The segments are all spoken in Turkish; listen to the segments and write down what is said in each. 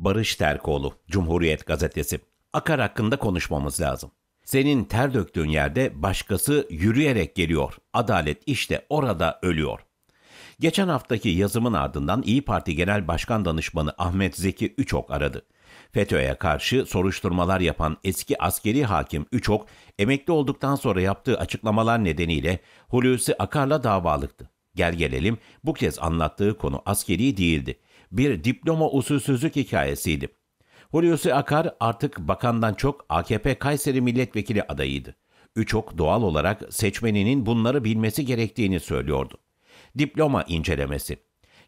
Barış Terkoğlu, Cumhuriyet Gazetesi. Akar hakkında konuşmamız lazım. Senin ter döktüğün yerde başkası yürüyerek geliyor. Adalet işte orada ölüyor. Geçen haftaki yazımın ardından İyi Parti Genel Başkan Danışmanı Ahmet Zeki Üçok aradı. FETÖ'ye karşı soruşturmalar yapan eski askeri hakim Üçok, emekli olduktan sonra yaptığı açıklamalar nedeniyle Hulusi Akar'la davalıktı. Gel gelelim bu kez anlattığı konu askeri değildi. Bir diploma usulsüzlük hikayesiydi. Hulusi Akar artık bakandan çok AKP Kayseri milletvekili adayıydı. Üçok doğal olarak seçmeninin bunları bilmesi gerektiğini söylüyordu. Diploma incelemesi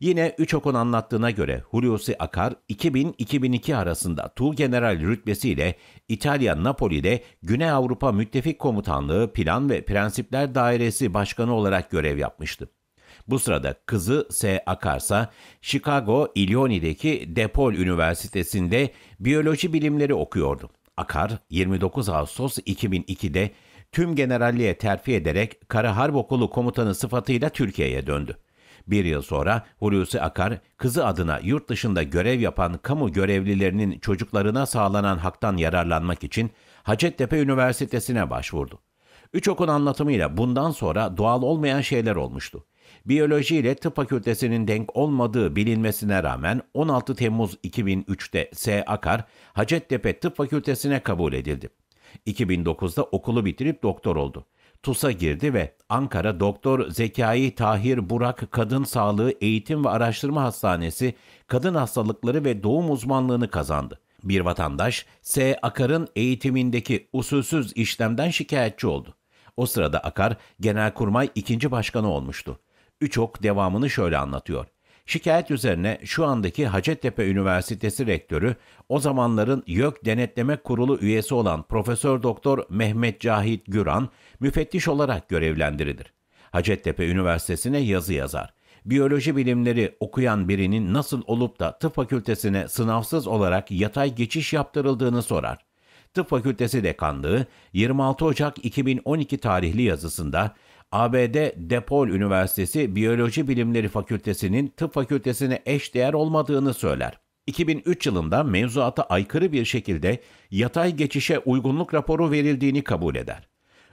Yine Üçok'un anlattığına göre Hulusi Akar 2000-2002 arasında Tu General rütbesiyle İtalya Napoli'de Güney Avrupa Müttefik Komutanlığı Plan ve Prensipler Dairesi Başkanı olarak görev yapmıştı. Bu sırada kızı S. Akarsa, Chicago, Illinois'deki DePaul Üniversitesi'nde biyoloji bilimleri okuyordu. Akar, 29 Ağustos 2002'de tüm generalliğe terfi ederek Kara Harp Okulu komutanı sıfatıyla Türkiye'ye döndü. Bir yıl sonra Hulusi Akar, kızı adına yurt dışında görev yapan kamu görevlilerinin çocuklarına sağlanan haktan yararlanmak için Hacettepe Üniversitesi'ne başvurdu. Üç okun anlatımıyla bundan sonra doğal olmayan şeyler olmuştu. Biyoloji ile tıp fakültesinin denk olmadığı bilinmesine rağmen 16 Temmuz 2003'te S. Akar, Hacettepe Tıp Fakültesine kabul edildi. 2009'da okulu bitirip doktor oldu. TUS'a girdi ve Ankara Doktor Zekai Tahir Burak Kadın Sağlığı Eğitim ve Araştırma Hastanesi kadın hastalıkları ve doğum uzmanlığını kazandı. Bir vatandaş S. Akar'ın eğitimindeki usulsüz işlemden şikayetçi oldu. O sırada Akar Genelkurmay 2. Başkanı olmuştu. Üçok devamını şöyle anlatıyor. Şikayet üzerine şu andaki Hacettepe Üniversitesi rektörü o zamanların YÖK Denetleme Kurulu üyesi olan Profesör Doktor Mehmet Cahit Güran müfettiş olarak görevlendirilir. Hacettepe Üniversitesi'ne yazı yazar. Biyoloji bilimleri okuyan birinin nasıl olup da tıp fakültesine sınavsız olarak yatay geçiş yaptırıldığını sorar. Tıp Fakültesi Dekanlığı 26 Ocak 2012 tarihli yazısında ABD DePaul Üniversitesi Biyoloji Bilimleri Fakültesi'nin tıp fakültesine eş değer olmadığını söyler. 2003 yılında mevzuata aykırı bir şekilde yatay geçişe uygunluk raporu verildiğini kabul eder.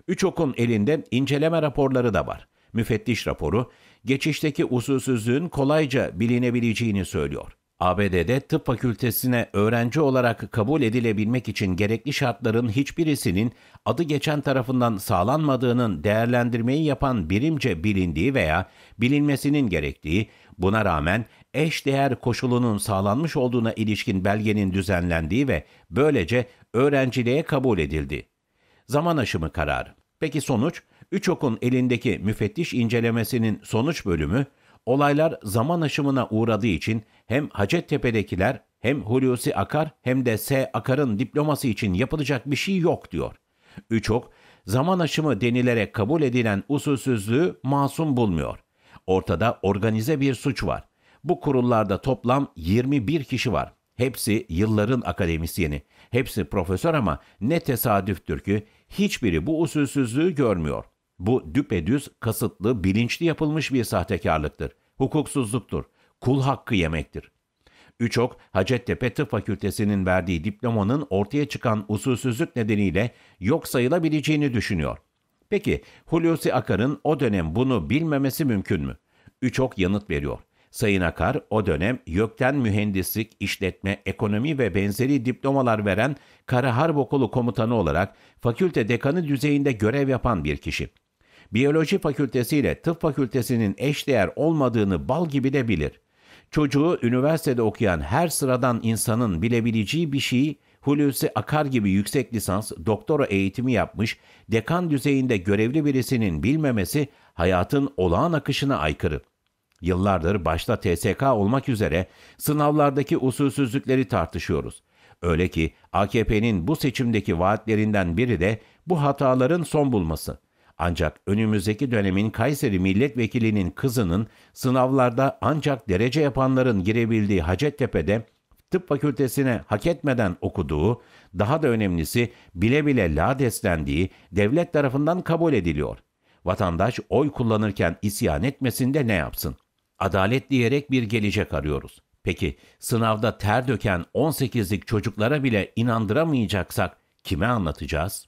Üç okun elinde inceleme raporları da var. Müfettiş raporu, geçişteki usulsüzlüğün kolayca bilinebileceğini söylüyor. ABD'de tıp fakültesine öğrenci olarak kabul edilebilmek için gerekli şartların hiçbirisinin adı geçen tarafından sağlanmadığının değerlendirmeyi yapan birimce bilindiği veya bilinmesinin gerektiği, buna rağmen eş değer koşulunun sağlanmış olduğuna ilişkin belgenin düzenlendiği ve böylece öğrenciliğe kabul edildi. Zaman aşımı kararı. Peki sonuç? Üçok'un elindeki müfettiş incelemesinin sonuç bölümü Olaylar zaman aşımına uğradığı için hem Hacettepe'dekiler hem Hulusi Akar hem de S. Akar'ın diploması için yapılacak bir şey yok diyor. Üçok, zaman aşımı denilerek kabul edilen usulsüzlüğü masum bulmuyor. Ortada organize bir suç var. Bu kurullarda toplam 21 kişi var. Hepsi yılların akademisyeni. Hepsi profesör ama ne tesadüftür ki hiçbiri bu usulsüzlüğü görmüyor.'' Bu düpedüz, kasıtlı, bilinçli yapılmış bir sahtekarlıktır. Hukuksuzluktur. Kul hakkı yemektir. Üçok, Hacettepe Tıp Fakültesinin verdiği diplomanın ortaya çıkan usulsüzlük nedeniyle yok sayılabileceğini düşünüyor. Peki Hulusi Akar'ın o dönem bunu bilmemesi mümkün mü? Üçok yanıt veriyor. Sayın Akar o dönem YÖK'ten mühendislik, işletme, ekonomi ve benzeri diplomalar veren Kara Harp Okulu komutanı olarak fakülte dekanı düzeyinde görev yapan bir kişi. Biyoloji fakültesiyle tıp fakültesinin eşdeğer olmadığını bal gibi de bilir. Çocuğu üniversitede okuyan her sıradan insanın bilebileceği bir şeyi Hulusi Akar gibi yüksek lisans, doktora eğitimi yapmış, dekan düzeyinde görevli birisinin bilmemesi hayatın olağan akışına aykırı. Yıllardır başta TSK olmak üzere sınavlardaki usulsüzlükleri tartışıyoruz. Öyle ki AKP'nin bu seçimdeki vaatlerinden biri de bu hataların son bulması. Ancak önümüzdeki dönemin Kayseri milletvekilinin kızının sınavlarda ancak derece yapanların girebildiği Hacettepe'de tıp fakültesine hak etmeden okuduğu, daha da önemlisi bile bile la deslendiği devlet tarafından kabul ediliyor. Vatandaş oy kullanırken isyan etmesinde ne yapsın? Adalet diyerek bir gelecek arıyoruz. Peki sınavda ter döken 18'lik çocuklara bile inandıramayacaksak kime anlatacağız?